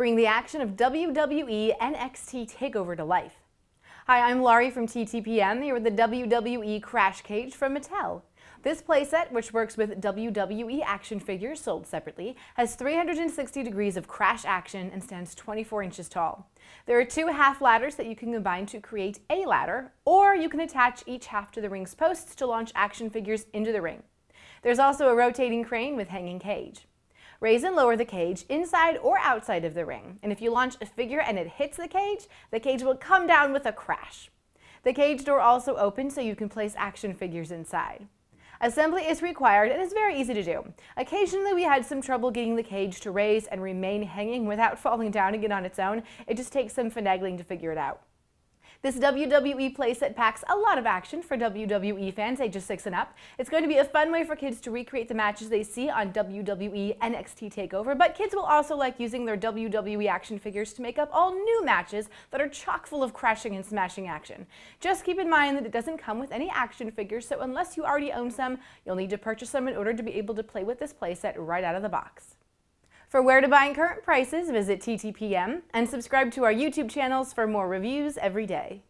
bring the action of WWE NXT TakeOver to life. Hi, I'm Laurie from TTPM here with the WWE Crash Cage from Mattel. This playset, which works with WWE action figures sold separately, has 360 degrees of crash action and stands 24 inches tall. There are two half ladders that you can combine to create a ladder, or you can attach each half to the ring's posts to launch action figures into the ring. There's also a rotating crane with hanging cage. Raise and lower the cage inside or outside of the ring. And if you launch a figure and it hits the cage, the cage will come down with a crash. The cage door also opens so you can place action figures inside. Assembly is required and is very easy to do. Occasionally we had some trouble getting the cage to raise and remain hanging without falling down again on its own. It just takes some finagling to figure it out. This WWE playset packs a lot of action for WWE fans ages 6 and up. It's going to be a fun way for kids to recreate the matches they see on WWE NXT TakeOver, but kids will also like using their WWE action figures to make up all new matches that are chock full of crashing and smashing action. Just keep in mind that it doesn't come with any action figures, so unless you already own some, you'll need to purchase them in order to be able to play with this playset right out of the box. For where to buy and current prices, visit TTPM and subscribe to our YouTube channels for more reviews every day.